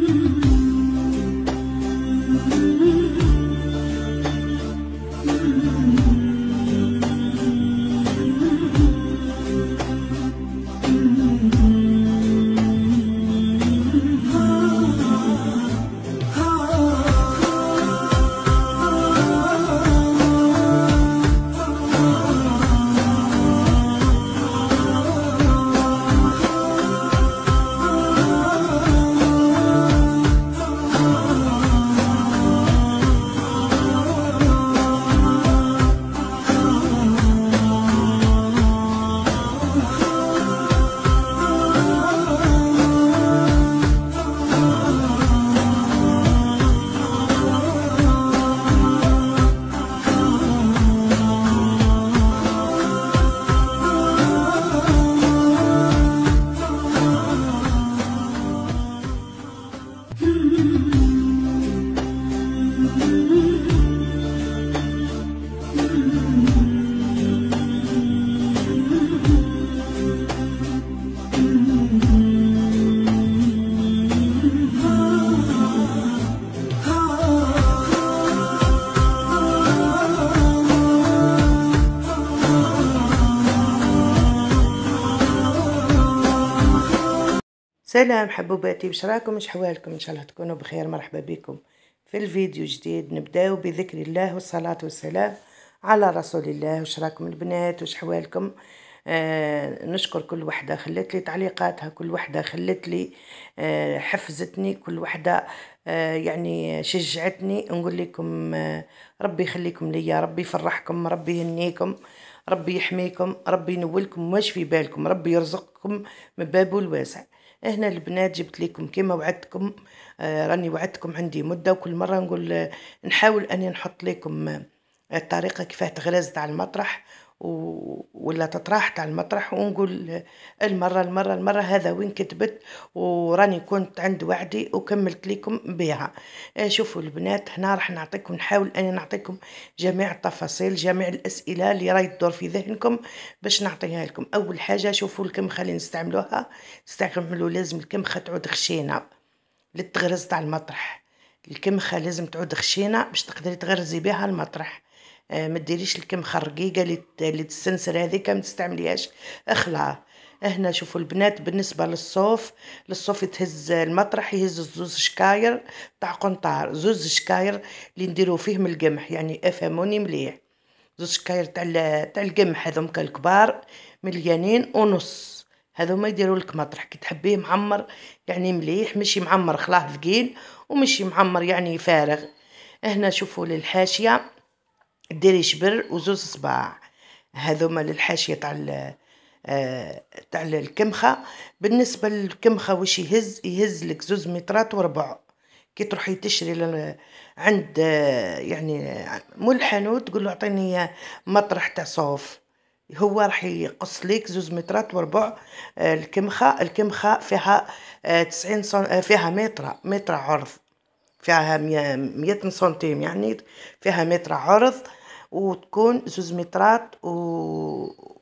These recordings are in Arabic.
mm سلام حبوباتي وش راكم وش حوالكم ان شاء الله تكونوا بخير مرحبا بكم في الفيديو جديد نبداو بذكر الله والصلاة والسلام على رسول الله وش راكم البنات وش حوالكم آه نشكر كل وحده خلت لي تعليقاتها كل وحده خلت لي آه حفزتني كل وحده آه يعني شجعتني نقول لكم آه ربي يخليكم ليا ربي يفرحكم ربي يهنيكم ربي يحميكم ربي ينولكم واش في بالكم ربي يرزقكم من بابه الواسع هنا البنات جبت لكم كما وعدتكم آه، راني وعدتكم عندي مده وكل مره نقول آه، نحاول اني نحط لكم آه، الطريقه كيفاه تغرز على المطرح و... ولا تطرح على المطرح ونقول المرة المرة المرة هذا وين كتبت وراني كنت عند وعدي وكملت لكم بها آه، شوفوا البنات هنا راح نعطيكم نحاول اني نعطيكم جميع التفاصيل جميع الأسئلة اللي راهي تدور في ذهنكم باش نعطيها لكم أول حاجة شوفوا الكمخة اللي نستعملوها نستعملوا لازم الكمخة تعود خشينة للتغرز تاع المطرح الكمخة لازم تعود خشينة باش تقدري تغرزي بها المطرح آه، ما ديريش الكمخه الرقيقه اللي تستنسر هذيك ما تستعمليهاش اخلعه هنا شوفوا البنات بالنسبه للصوف للصوف تهز المطرح يهز زوز شكاير تاع قنطار زوز شكاير اللي نديرو فيه من القمح يعني افهموني مليح زوز شكاير تاع تاع القمح هذوما الكبار مليانين ونص هذوما يديروا لك مطرح كي تحبيه معمر يعني مليح ماشي معمر خلاه ثقيل ومشي معمر يعني فارغ هنا شوفوا للحاشيه ديري شبر وزوز صباع هذوما للحاشيه تاع آه، تاع الكمخه بالنسبه للكمخه واش يهز يهز لك زوز مترات وربع كي تروحي تشري ل... عند آه، يعني مول الحانوت تقول له اعطيني آه، مطرح تاع صوف هو راح يقص لك زوز مترات وربع الكمخه الكمخه فيها 90 سن... فيها متر متر عرض فيها 100 سنتيم يعني فيها متر عرض وتكون زوز مترات و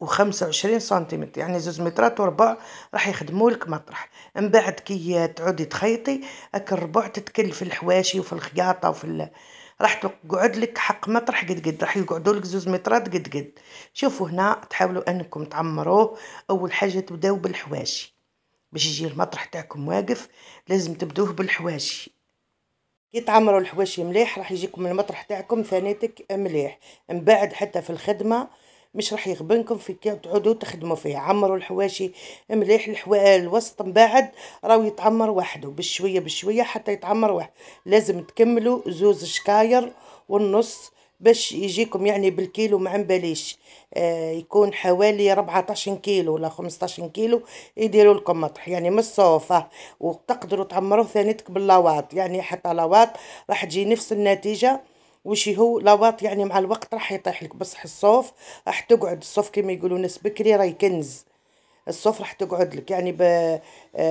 وخمسة وعشرين سنتيمتر يعني زوز مترات وربع راح يخدموا لك مطرح من بعد كي تعودي تخيطي هاك الربع تتكل في الحواشي وفي الخياطه وفي ال... راح تقعد لك حق مطرح قد قد راح يقعدوا لك زوز مترات قد قد شوفوا هنا تحاولوا انكم تعمروه اول حاجه تبداو بالحواشي باش يجي المطرح تاعكم واقف لازم تبدوه بالحواشي يتعمروا الحواشي مليح راح يجيكم المطرح تاعكم ثانيتك مليح من بعد حتى في الخدمه مش راح يغبنكم في كي تعودوا تخدموا فيه عمروا الحواشي مليح الحوا الوسط من بعد راهو يتعمر وحده بشويه بشويه حتى يتعمر وحده لازم تكملوا زوز شكاير والنص باش يجيكم يعني بالكيلو ما بليش آه يكون حوالي 14 كيلو ولا 15 كيلو يديروا لكم مطح يعني من الصوفة وتقدروا تعمروا ثانيتك باللواط يعني حتى لواط راح تجي نفس النتيجة وشي هو لواط يعني مع الوقت راح يطيح لك بصح الصوف راح تقعد الصوف كما يقولوا ناس بكري راي كنز راح تقعد لك يعني آه،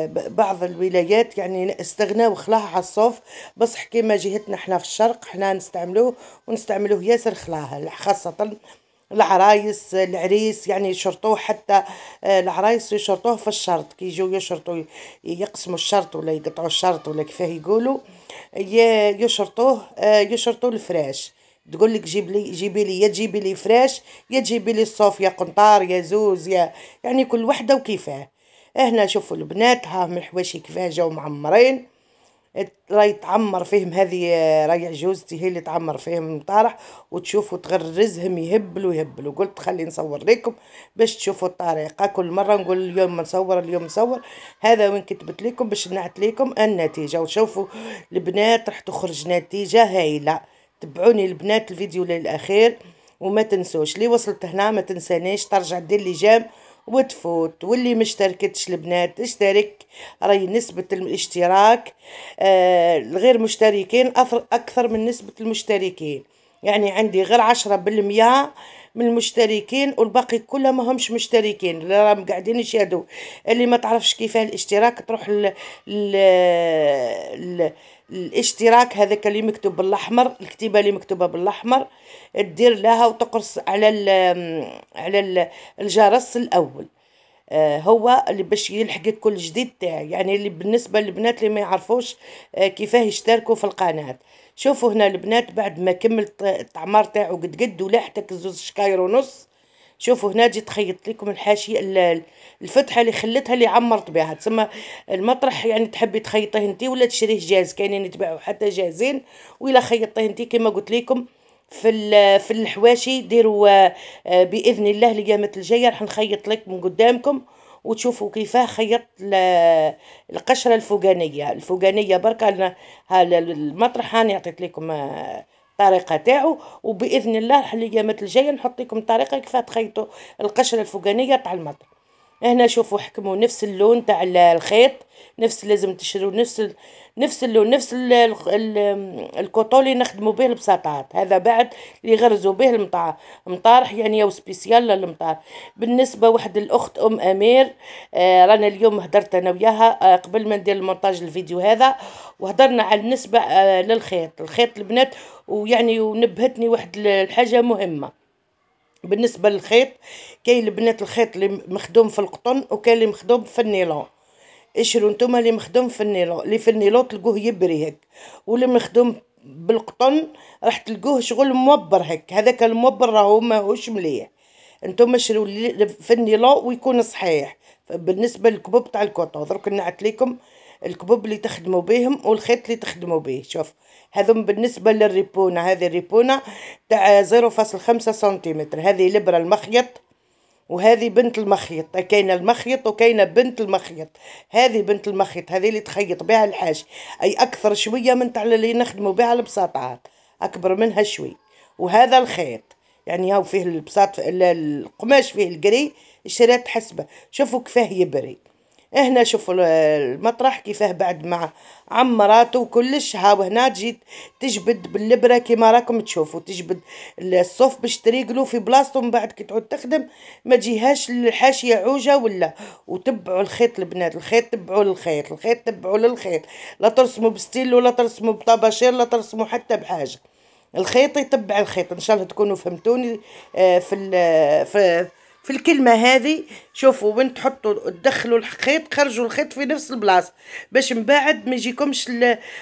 ب... بعض الولايات يعني استغناو خلاها على الصوف بصح كيما جهتنا حنا في الشرق حنا نستعملوه ونستعملوه ياسر خلاها خاصة العرايس العريس يعني يشرطوه حتى آه، العرايس يشرطوه في الشرط كي يجوا يشرطوا يقسموا الشرط ولا يقطعوا الشرط ولا كيفاه يقولوا يشرطوه آه، يشرطوا الفراش تقول لك جيب لي جيبي لي يا تجيبي لي فراش يا تجيبي لي صوف يا قنطار يا زوز يا يعني كل وحده وكيفاه هنا شوفوا البنات ها من الحواشي كيفاه جاوا معمرين راهي تعمر فيهم هذه راهي جوزتي هي اللي تعمر فيهم طارح وتشوفوا تغرزهم يهبلوا يهبلوا قلت خلي نصور لكم باش تشوفوا الطريقه كل مره نقول اليوم نصور اليوم نصور هذا وين كتبت لكم باش نعت لكم النتيجه وشوفوا البنات راح تخرج نتيجه هايله تبعوني البنات الفيديو للاخير وما تنسوش اللي وصلت هنا ما تنسانيش ترجع دير لي جام وتفوت واللي ما اشتركتش البنات اشترك راهي نسبة الاشتراك آه، الغير مشتركين اكثر من نسبة المشتركين يعني عندي غير عشرة بالمية من المشتركين والباقي كلها ما همش مشتركين اللي راهم قاعدين يشاهدوا اللي ما تعرفش كيفاه الاشتراك تروح ل... ل... ل... الاشتراك هذاك اللي مكتوب بالاحمر الكتيبه اللي مكتوبه بالاحمر دير لها وتقرص على ال على ال الجرس الاول آه هو اللي باش يلحق كل جديد تاعي يعني اللي بالنسبه للبنات اللي ما يعرفوش آه كيفاه يشتركوا في القناه شوفوا هنا البنات بعد ما كملت التعمار تاعو قد قد ولاحتك زوز شكاير ونص شوفوا هنا جيت خيطت لكم الحاشيه الفتحه اللي خلتها اللي عمرت بها تسمى المطرح يعني تحبي تخيطيه انت ولا تشريه جاهز كاينين يتباعوا حتى جاهزين ولا خيطيه انت كما قلت لكم في في الحواشي ديروا آه، باذن الله الايامات الجايه راح نخيط لك من قدامكم وتشوفوا كيفاه خيطت القشره الفوقانيه الفوقانيه برك انا المطرح هاني عطيت لكم آه، الطريقه تاعو وباذن الله الحليه مثل الجايه نحط لكم الطريقه كيف تخيطوا القشره الفوقانيه تاع المطر هنا شوفوا حكموا نفس اللون تاع الخيط نفس لازم تشريو نفس ال... نفس اللون نفس ال... ال... الكوطو اللي نخدموا به البساطات هذا بعد اللي غرزوا به المطار مطارح يعني او سبيسيال للمطار بالنسبه واحد الاخت ام امير آه رانا اليوم هدرت انا وياها آه قبل ما ندير المونتاج الفيديو هذا وهدرنا على النسبه آه للخيط الخيط البنات ويعني ونبهتني واحد الحاجه مهمه بالنسبه للخيط كاين البنات الخيط اللي مخدوم في القطن وكاين اللي مخدوم في النيلون اشرو نتوما اللي مخدوم في النيلون اللي في النيلون تلقوه يبري هك واللي مخدوم بالقطن راح تلقوه شغل موبر هك هذاك الموبر راهو ماهوش مليح نتوما شرو في النيلون ويكون صحيح بالنسبه للكبوب تاع الكوطو درك نعت لكم الكبوب اللي تخدموا بهم والخيط اللي تخدموا به شوف هذم بالنسبه للريبونه هذه الريبونه تاع 0.5 سنتيمتر هذه الابره المخيط وهذه بنت المخيط كاينه المخيط وكاينه بنت المخيط هذه بنت المخيط هذه اللي تخيط بها الحاج اي اكثر شويه من تاع اللي نخدموا بها البساطات اكبر منها شوي وهذا الخيط يعني هاو فيه البساط القماش فيه القري شريت حسبه شوفوا كفاه يبري إيه، هنا شوفوا المطرح كيفاه بعد مع عمراته وكلش هاو هنا تجي تجبد باللبرة كيما راكم تشوفوا تجبد الصوف باش تريقلو في بلاصتو من بعد كي تعود تخدم ما تجيهاش الحاشية عوجة ولا وتبعوا الخيط البنات الخيط تبعوا للخيط الخيط تبعوا للخيط لا ترسموا بستيل ولا ترسموا بطباشير لا ترسموا حتى بحاجة الخيط يتبع الخيط ان شاء الله تكونوا فهمتوني آه، في, في في الكلمه هذه شوفوا وين تحطوا تدخلوا الخيط خرجوا الخيط في نفس البلاصه باش من بعد ما يجيكمش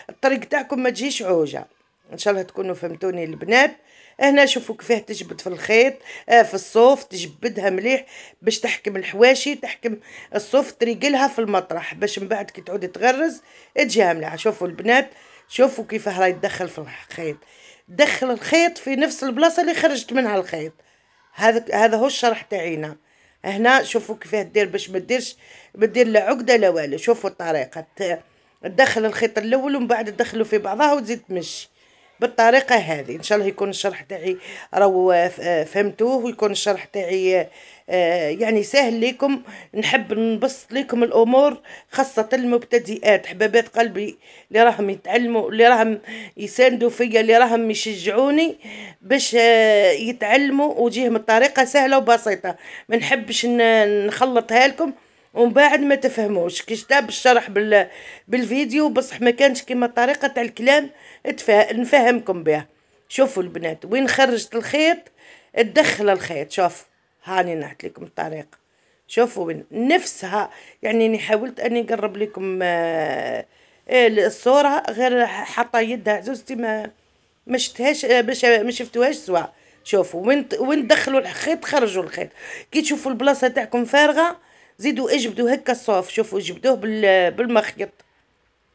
الطريق تاعكم ما تجيش عوجه ان شاء الله تكونوا فهمتوني البنات هنا شوفوا كيفاه تجبد في الخيط آه في الصوف تجبدها مليح باش تحكم الحواشي تحكم الصوف تريقلها في المطرح باش من بعد كي تعود تغرز تجيها مليحه شوفوا البنات شوفوا كيفاه راهي تدخل في الخيط دخل الخيط في نفس البلاصه اللي خرجت منها الخيط هذا هذا هو الشرح تاعينا هنا شوفوا كيفاه دير باش ما ديرش ما دير لا عقده لا والو شوفوا الطريقه تدخل الخيط الاول ومن بعد تدخلوا في بعضها وتزيد تمشي بالطريقه هذه ان شاء الله يكون الشرح تاعي راهو آه، آه، فهمتوه ويكون الشرح تاعي آه، يعني سهل لكم نحب نبسط لكم الامور خاصه المبتدئات حبابات قلبي اللي راهم يتعلموا اللي راهم يساندوا فيا اللي راهم يشجعوني باش يتعلموا وجيهم الطريقه سهله وبسيطه ما نحبش نخلطها لكم ومن بعد ما تفهموش كي شتاب الشرح بال بالفيديو بصح ما كانش كيما الطريقه تاع الكلام اتفا... نفهمكم بها شوفوا البنات وين خرجت الخيط تدخل الخيط شوف هاني نعت لكم الطريقه شوفوا وين نفسها يعني اني حاولت اني نقرب لكم آه, آه، الصوره غير حاطه يدها عزوزتي ما ما شفتهاش آه، ما شفتوهاش سوا شوفوا وين وين دخلوا الخيط خرجوا الخيط كي تشوفوا البلاصه تاعكم فارغه زيدوا اجبدوا هكا صوف شوفوا جبدوه بالمخيط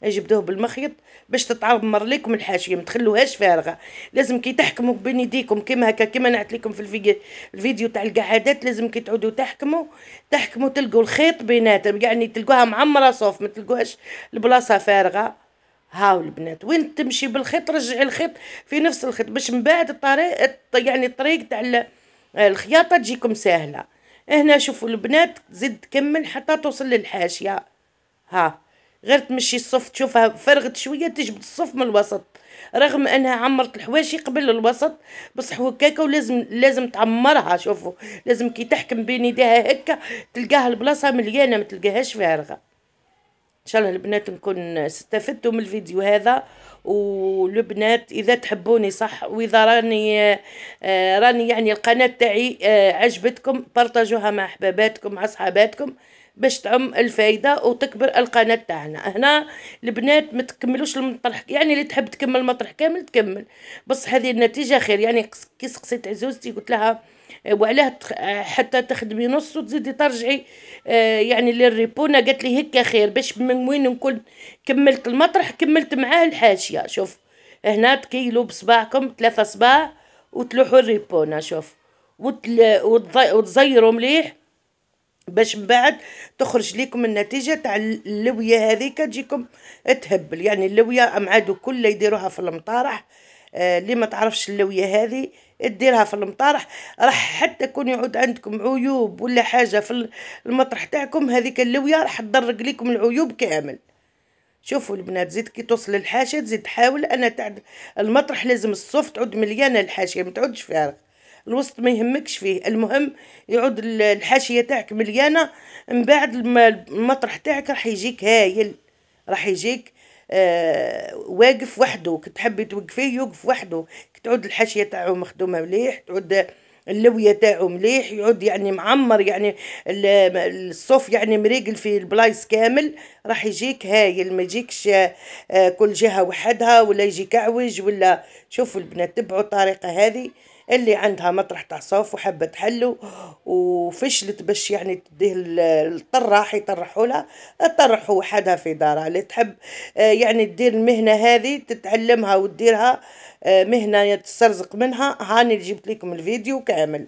اجبدوه بالمخيط باش تتعمر لكم الحاشيه ما تخلوهاش فارغه لازم كي تحكموا بين يديكم كيما هكا كيما نعت لكم في الفيديو تاع القعدات لازم كي تعودوا تحكموا تحكموا تلقوا الخيط بيناتهم يعني تلقوها معمره صوف ما تلقوهاش البلاصه فارغه هاو البنات وين تمشي بالخيط رجعي الخيط في نفس الخيط باش من بعد الطريق يعني الطريق تاع الخياطه تجيكم سهله هنا شوفوا البنات زد تكمل حتى توصل للحاشيه ها غير تمشي الصف تشوفها فرغت شويه تجبد الصف من الوسط رغم انها عمرت الحواشي قبل الوسط بصح هكاكا ولازم لازم تعمرها شوفوا لازم كي تحكم بين يديها هكا تلقاها البلاصه مليانه ما تلقاهاش فارغه ان شاء الله البنات نكون استفدتوا من الفيديو هذا والبنات اذا تحبوني صح واذا راني آه، راني يعني القناه تاعي آه، عجبتكم بارطاجوها مع احباباتكم مع صحاباتكم باش تعم الفايده وتكبر القناه تاعنا هنا البنات ما تكملوش المطرح يعني اللي تحب تكمل المطرح كامل تكمل بس هذه النتيجه خير يعني كي سقسيت عزوزتي قلت لها وعلاه حتى تخدمي نص وتزيدي ترجعي آه، يعني للريبونا قالت لي هكا خير باش من وين نكون كملت المطرح كملت معاه الحاشيه شوف هنا تكيلوا بصباعكم ثلاثه صباع وتلوحوا الريبونا شوف وتل... وتزيروا مليح باش من بعد تخرج لكم النتيجه تاع اللويه هذيك تجيكم تهبل يعني اللويه امعادو كلها كل يديروها في المطارح آه، اللي لي ما تعرفش اللويه هذه ديرها في المطارح راح حتى كون يعود عندكم عيوب ولا حاجه في المطرح تاعكم هذيك اللويه راح تدرج لكم العيوب كامل شوفوا البنات زيد كي توصل الحاشيه تزيد تحاول انا تاع المطرح لازم الصوف تعود مليانه الحاشيه ما تعودش فارغ الوسط ما يهمكش فيه المهم يعود الحاشيه تاعك مليانه من بعد المطرح تاعك راح يجيك هايل راح يجيك آه، واقف وحده كي تحبي توقفيه يوقف وحده تعود الحاشيه تاعو مخدومه مليح تعود اللوية تاعو مليح يعود يعني معمر يعني الصوف يعني مريقل في البلايص كامل راح يجيك هايل ما يجيكش آه، كل جهة وحدها ولا يجي كعوج ولا شوفوا البنات تبعوا الطريقة هذه اللي عندها مطرح تاع صوف وحابه تحلو وفشلت باش يعني تديه الطراح يطرحوا لها طرحوا وحدها في دارها اللي تحب آه، يعني تدير المهنه هذه تتعلمها وتديرها آه، مهنه تسترزق منها هاني جبت لكم الفيديو كامل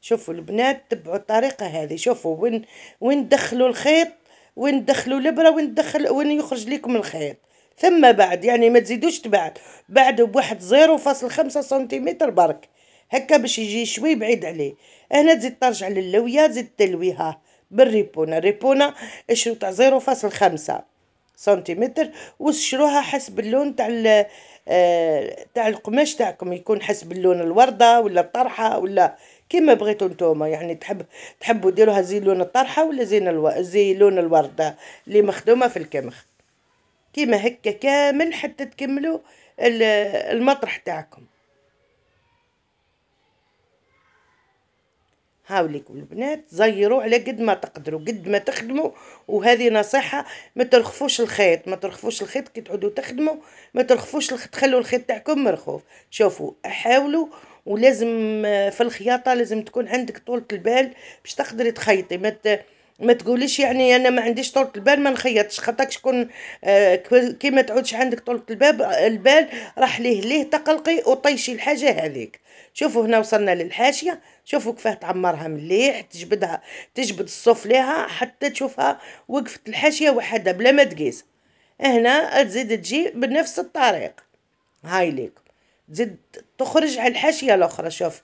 شوفوا البنات تبعوا الطريقه هذه شوفوا وين وين دخلوا الخيط وين دخلوا الابره وين دخل وين يخرج لكم الخيط ثم بعد يعني ما تزيدوش تبعد بعد بواحد زيرو فاصل خمسة سنتيمتر برك هكا باش يجي شوي بعيد عليه هنا تزيد ترجع للوية تزيد تلويها بالريبونة الريبونة اشرو تاع زيرو فاصل خمسة سنتيمتر وشروها حسب اللون تاع آه، تاع القماش تاعكم يكون حسب اللون الوردة ولا الطرحة ولا كيما بغيتو نتوما يعني تحب تحبوا ديروها زي لون الطرحة ولا زي, الو... زي لون الوردة اللي مخدومة في الكمخ كيما هكا كامل حتى تكملوا المطرح تاعكم هاوليكم البنات زيروا على قد ما تقدروا قد ما تخدموا وهذه نصيحه ما ترخفوش الخيط ما ترخفوش الخيط كي تعودوا تخدموا ما ترخفوش تخلوا الخيط تاعكم مرخوف شوفوا حاولوا ولازم في الخياطه لازم تكون عندك طولة البال باش تقدري تخيطي ما ما تقوليش يعني انا ما عنديش طولة البال ما نخيطش خاطرك شكون آه، كي ما تعودش عندك طولة الباب البال راح ليه ليه تقلقي وطيشي الحاجة هذيك شوفوا هنا وصلنا للحاشية شوفوا كيفاه تعمرها مليح تجبدها تجبد الصوف ليها حتى تشوفها وقفت الحاشية وحدها بلا ما تقيس هنا تزيد تجي بنفس الطريق هاي ليك تزيد تخرج على الحاشية الاخرى شوف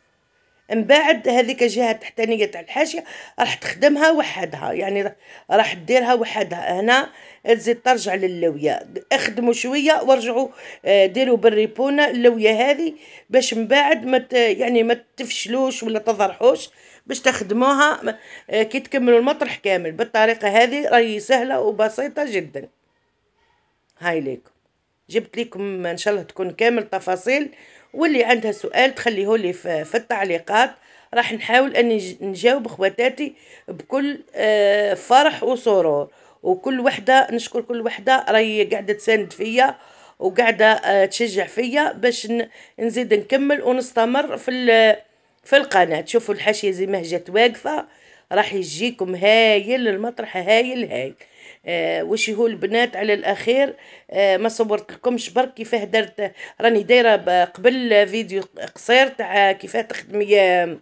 من بعد هذيك الجهه التحتانيه تاع الحاشيه راح تخدمها وحدها يعني راح ديرها وحدها هنا تزيد ترجع للويه اخدموا شويه وارجعوا آه، ديروا بالريبونه اللويه هذه باش من بعد ما يعني ما تفشلوش ولا تضرحوش باش تخدموها آه، كي تكملوا المطرح كامل بالطريقه هذه راهي سهله وبسيطه جدا هاي ليكم جبت لكم ان شاء الله تكون كامل تفاصيل واللي عندها سؤال تخليه لي في التعليقات راح نحاول اني نجاوب خواتاتي بكل آه، فرح وسرور وكل وحده نشكر كل وحده راهي قاعده تساند فيا وقاعده آه، تشجع فيا باش نزيد نكمل ونستمر في في القناه تشوفوا الحاشيه زي ما جات واقفه راح يجيكم هايل المطرح هايل هايل آه واش هو البنات على الاخير آه، ما صورت لكمش برك كيفاه درت راني دايره قبل فيديو قصير تاع كيفاه تخدمي آه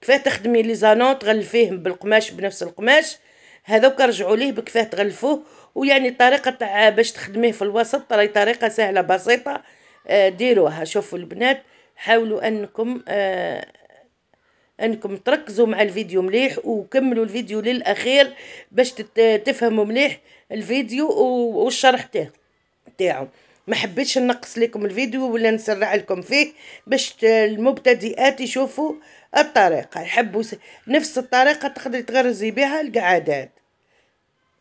كيفاه تخدمي لي زانوت تغلفيه بالقماش بنفس القماش هذوك رجعوا ليه بكفاه تغلفوه ويعني الطريقه تاع باش تخدميه في الوسط راهي طريقه سهله بسيطه آه، ديروها شوفوا البنات حاولوا انكم آه انكم تركزوا مع الفيديو مليح وكملوا الفيديو للاخير باش تفهموا مليح الفيديو والشرح تاعو ما حبيتش نقص لكم الفيديو ولا نسرع لكم فيه باش المبتدئات يشوفوا الطريقه يحبوا نفس الطريقه تقدري تغرزي بها القعدات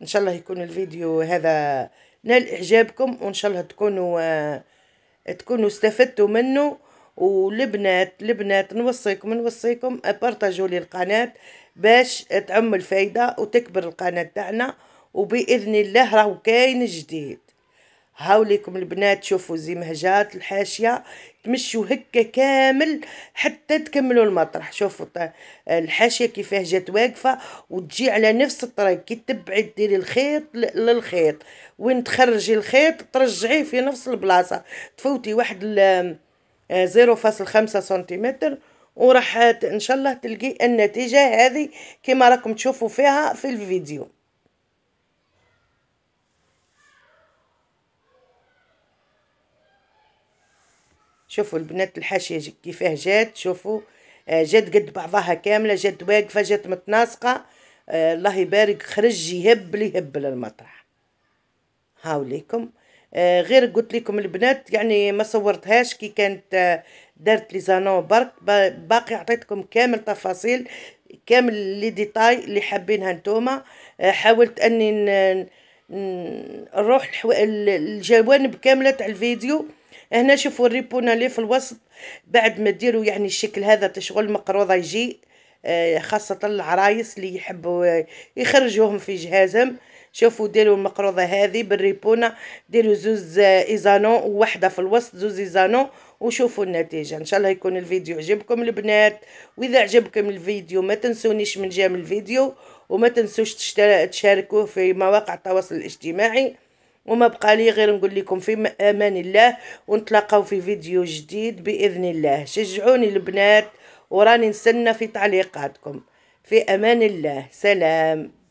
ان شاء الله يكون الفيديو هذا نال اعجابكم وان شاء الله تكونوا آه، تكونوا استفدتوا منه ولبنات البنات نوصيكم نوصيكم بارطاجوا لي القناه باش تعم الفايده وتكبر القناه تاعنا وباذن الله راهو كاين جديد هاوليكم البنات شوفوا مهجات الحاشيه تمشوا هكا كامل حتى تكملوا المطرح شوفوا الحاشيه كيفاه جات واقفه وتجي على نفس الطريق كي تبعي ديري الخيط للخيط وين تخرجي الخيط ترجعيه في نفس البلاصه تفوتي واحد آه، زيرو فاصل خمسة سنتيمتر وراح ان شاء الله تلقي النتيجة هذه كما راكم تشوفوا فيها في الفيديو شوفوا البنات الحاشية كيفاه جات شوفوا آه، جات قد بعضها كاملة جات واقفة جات متناسقة آه، الله يبارك خرج يهبل يهبل المطرح هاوليكم آه، غير قلت لكم البنات يعني ما صورتهاش كي كانت آه، دارت لي زانون برك باقي عطيتكم كامل تفاصيل كامل لي ديتاي اللي حابينها نتوما آه، حاولت اني نروح الجوانب كامله تاع الفيديو هنا شوفوا الريبونا لي في الوسط بعد ما ديروا يعني الشكل هذا تشغل مقروضه يجي خاصه العرايس اللي يحبوا يخرجوهم في جهازهم شوفوا ديروا المقروضه هذه بالريبونه ديروا زوز ايزانو وحده في الوسط زوز ايزانو وشوفوا النتيجه ان شاء الله يكون الفيديو عجبكم البنات واذا عجبكم الفيديو ما تنسونيش من جام الفيديو وما تنسوش تشاركوه في مواقع التواصل الاجتماعي وما بقى لي غير نقول لكم في امان الله ونتلاقاو في فيديو جديد باذن الله شجعوني البنات وراني نستنى في تعليقاتكم في امان الله سلام